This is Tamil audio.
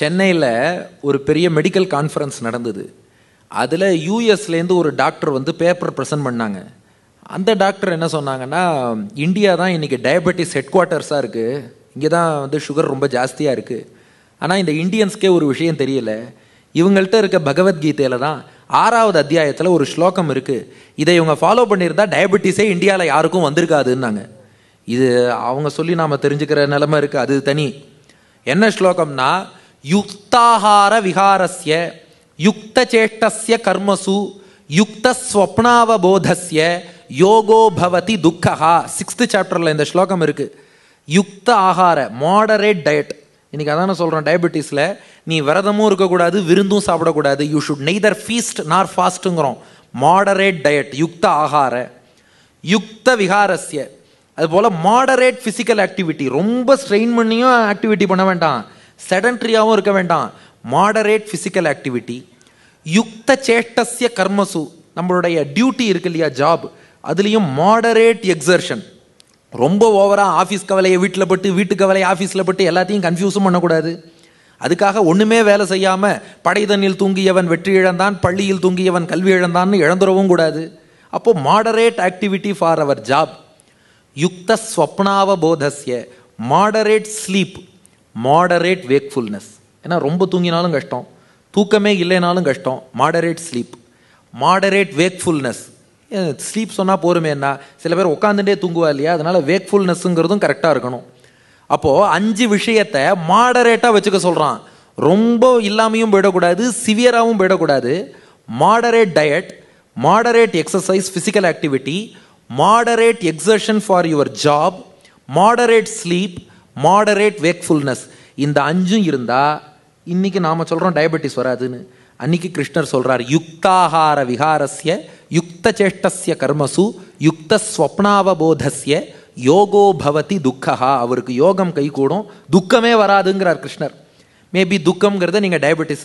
சென்னையில் ஒரு பெரிய மெடிக்கல் கான்ஃபரன்ஸ் நடந்தது அதில் யூஎஸ்லேருந்து ஒரு டாக்டர் வந்து பேப்பர் ப்ரெசென்ட் பண்ணாங்க அந்த டாக்டர் என்ன சொன்னாங்கன்னா இந்தியா தான் இன்றைக்கி டயபெட்டிஸ் ஹெட் குவார்ட்டர்ஸாக இருக்குது இங்கே தான் வந்து சுகர் ரொம்ப ஜாஸ்தியாக இருக்குது ஆனால் இந்த இந்தியன்ஸ்க்கே ஒரு விஷயம் தெரியல இவங்கள்ட்ட இருக்க பகவத்கீதையில் தான் ஆறாவது அத்தியாயத்தில் ஒரு ஸ்லோகம் இருக்குது இதை இவங்க ஃபாலோ பண்ணியிருந்தா டயபெட்டிஸே இந்தியாவில் யாருக்கும் வந்திருக்காதுன்னாங்க இது அவங்க சொல்லி நாம் தெரிஞ்சுக்கிற நிலமை இருக்குது அது தனி என்ன ஸ்லோகம்னா யுக்தாகார விகாரஸ்ய யுக்தச்சேஷ்டஸ்ய கர்மசு யுக்தஸ்வப்னாவபோதஸ்ய யோகோ பவதி துக்கஹா சிக்ஸ்த்து சாப்டரில் இந்த ஸ்லோகம் இருக்குது யுக்த ஆகார மாடரேட் டயட் இன்னைக்கு அதான சொல்கிறேன் டயபெட்டிஸில் நீ விரதமும் இருக்கக்கூடாது விருந்தும் சாப்பிடக்கூடாது யூ ஷுட் நெய்தர் ஃபீஸ்ட் நார் ஃபாஸ்ட்டுங்கிறோம் மாடரேட் டயட் யுக்த ஆகார யுக்த விகாரஸ்ய அதுபோல் மாடரேட் ஃபிசிக்கல் ஆக்டிவிட்டி ரொம்ப ஸ்ட்ரெயின் பண்ணியும் ஆக்டிவிட்டி பண்ண வேண்டாம் செடன்ட்ரியாகவும் இருக்க வேண்டாம் மாடரேட் ஃபிசிக்கல் ஆக்டிவிட்டி யுக்த சேஷ்டசிய கர்மசு நம்மளுடைய டியூட்டி இருக்கு இல்லையா ஜாப் அதுலேயும் மாடரேட் எக்ஸர்ஷன் ரொம்ப ஓவராக ஆஃபீஸ் கவலையை வீட்டில் பட்டு வீட்டு கவலை ஆஃபீஸில் பட்டு எல்லாத்தையும் கன்ஃபியூஸும் பண்ணக்கூடாது அதுக்காக ஒன்றுமே வேலை செய்யாமல் படைதண்ணில் தூங்கியவன் வெற்றி இழந்தான் பள்ளியில் தூங்கியவன் கல்வி இழந்தான்னு இழந்துடவும் கூடாது அப்போது moderate activity for our job யுக்த போதஸ்ய மாடரேட் ஸ்லீப் மாடரேட் வேக்ஃபுல்னஸ் ஏன்னா ரொம்ப தூங்கினாலும் கஷ்டம் தூக்கமே இல்லைனாலும் கஷ்டம் moderate sleep moderate wakefulness sleep சொன்னால் போருமேன்னா சில பேர் உட்காந்துட்டே தூங்குவா இல்லையா அதனால் வேக்ஃபுல்னஸ்ங்கிறதும் கரெக்டாக இருக்கணும் அப்போது அஞ்சு விஷயத்தை மாடரேட்டாக வச்சுக்க சொல்கிறான் ரொம்ப இல்லாமையும் போயிடக்கூடாது சிவியராகவும் போயிடக்கூடாது moderate diet moderate exercise physical activity moderate exertion for your job moderate sleep moderate wakefulness இந்த அஞ்சும் இருந்தால் இன்றைக்கி நாம் சொல்கிறோம் டயபெட்டிஸ் வராதுன்னு அன்னைக்கு கிருஷ்ணர் சொல்கிறார் யுக்தாகார விகாரஸ்ய யுக்த சேஷ்டஸ்ய கர்மசு யுக்த ஸ்வப்னாவபோதஸ்ய யோகோ பவதி துக்கஹா அவருக்கு யோகம் கைகூடும் துக்கமே வராதுங்கிறார் கிருஷ்ணர் மேபி துக்கம்ங்கிறத நீங்கள் டயபெட்டிஸ்